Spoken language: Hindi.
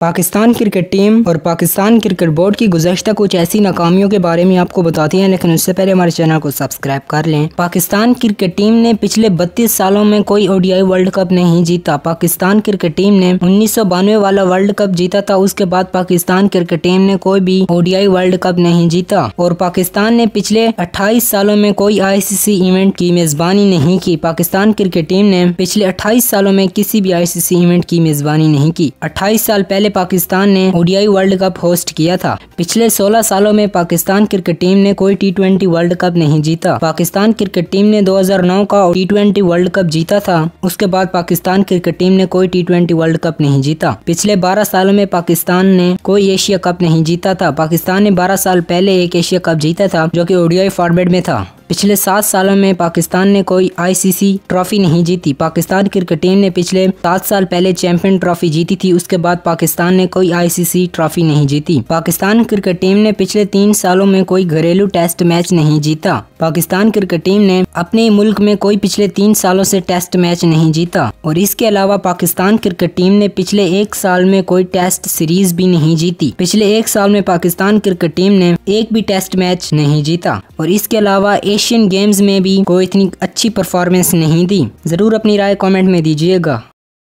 पाकिस्तान क्रिकेट टीम और पाकिस्तान क्रिकेट बोर्ड की गुजशत कुछ ऐसी नाकामियों के बारे में आपको बताती हैं लेकिन उससे पहले हमारे चैनल को सब्सक्राइब कर लें पाकिस्तान क्रिकेट टीम ने पिछले 32 सालों में कोई ओडीआई वर्ल्ड कप नहीं जीता पाकिस्तान क्रिकेट टीम ने उन्नीस वाला वर्ल्ड कप जीता था उसके बाद पाकिस्तान क्रिकेट टीम ने कोई भी ओडीआई वर्ल्ड कप नहीं जीता और पाकिस्तान ने पिछले अट्ठाईस सालों में कोई आई इवेंट की मेजबानी नहीं की पाकिस्तान क्रिकेट टीम ने पिछले अट्ठाईस सालों में किसी भी आई इवेंट की मेजबानी नहीं की अट्ठाईस साल पहले पहले पाकिस्तान ने ओडियाई वर्ल्ड कप होस्ट किया था पिछले 16 सालों में पाकिस्तान क्रिकेट टीम ने कोई टी वर्ल्ड कप नहीं जीता पाकिस्तान क्रिकेट टीम ने 2009 का टी वर्ल्ड कप जीता था उसके बाद पाकिस्तान क्रिकेट टीम ने कोई टी वर्ल्ड कप नहीं जीता पिछले बारह सालों में पाकिस्तान ने कोई एशिया कप नहीं जीता था पाकिस्तान ने बारह साल पहले एक एशिया कप जीता था जो की ओडियाई फॉर्मेट में था पिछले सात सालों में पाकिस्तान ने कोई आईसीसी ट्रॉफी नहीं जीती पाकिस्तान क्रिकेट टीम ने पिछले सात साल पहले चैंपियन ट्रॉफी जीती थी उसके बाद पाकिस्तान ने कोई आईसीसी ट्रॉफी नहीं जीती पाकिस्तान क्रिकेट टीम ने पिछले तीन सालों में कोई घरेलू टेस्ट मैच नहीं जीता पाकिस्तान क्रिकेट टीम ने अपने मुल्क में कोई पिछले तीन सालों से टेस्ट मैच नहीं जीता और इसके अलावा पाकिस्तान क्रिकेट टीम ने पिछले एक साल में कोई टेस्ट सीरीज भी नहीं जीती पिछले एक साल में पाकिस्तान क्रिकेट टीम ने एक भी टेस्ट मैच नहीं जीता और इसके अलावा एशियन गेम्स में भी कोई इतनी अच्छी परफॉर्मेंस नहीं दी ज़रूर अपनी राय कॉमेंट में दीजिएगा